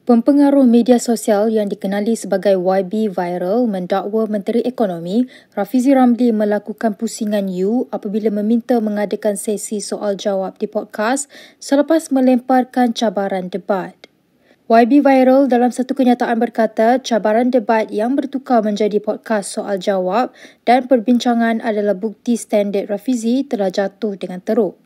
Pempengaruh media sosial yang dikenali sebagai YB Viral mendakwa Menteri Ekonomi Rafizi Ramli melakukan pusingan U apabila meminta mengadakan sesi soal jawab di podcast selepas melemparkan cabaran debat. YB Viral dalam satu kenyataan berkata cabaran debat yang bertukar menjadi podcast soal jawab dan perbincangan adalah bukti standard Rafizi telah jatuh dengan teruk.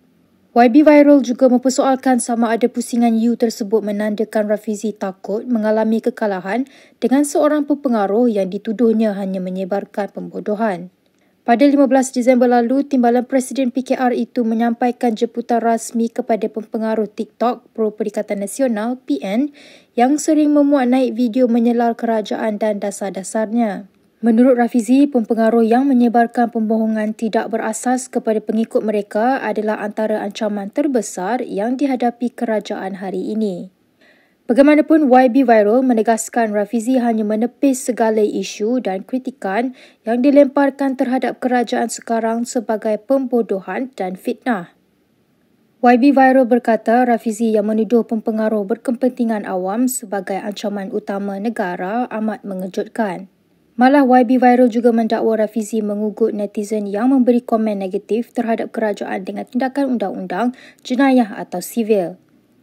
YB Viral juga mempersoalkan sama ada pusingan U tersebut menandakan Rafizi takut mengalami kekalahan dengan seorang pempengaruh yang dituduhnya hanya menyebarkan pembodohan. Pada 15 Disember lalu, Timbalan Presiden PKR itu menyampaikan jemputan rasmi kepada pempengaruh TikTok Pro Perikatan Nasional PN yang sering memuat naik video menyelar kerajaan dan dasar-dasarnya. Menurut Rafizi, pempengaruh yang menyebarkan pembohongan tidak berasas kepada pengikut mereka adalah antara ancaman terbesar yang dihadapi kerajaan hari ini. Bagaimanapun YB Viral menegaskan Rafizi hanya menepis segala isu dan kritikan yang dilemparkan terhadap kerajaan sekarang sebagai pembodohan dan fitnah. YB Viral berkata Rafizi yang menuduh pempengaruh berkepentingan awam sebagai ancaman utama negara amat mengejutkan. Malah YB Viral juga mendakwa Rafizi mengugut netizen yang memberi komen negatif terhadap kerajaan dengan tindakan undang-undang, jenayah atau sivil.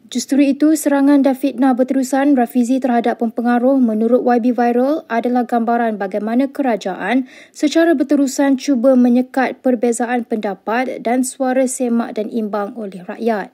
Justru itu, serangan dan fitnah berterusan Rafizi terhadap pempengaruh menurut YB Viral adalah gambaran bagaimana kerajaan secara berterusan cuba menyekat perbezaan pendapat dan suara semak dan imbang oleh rakyat.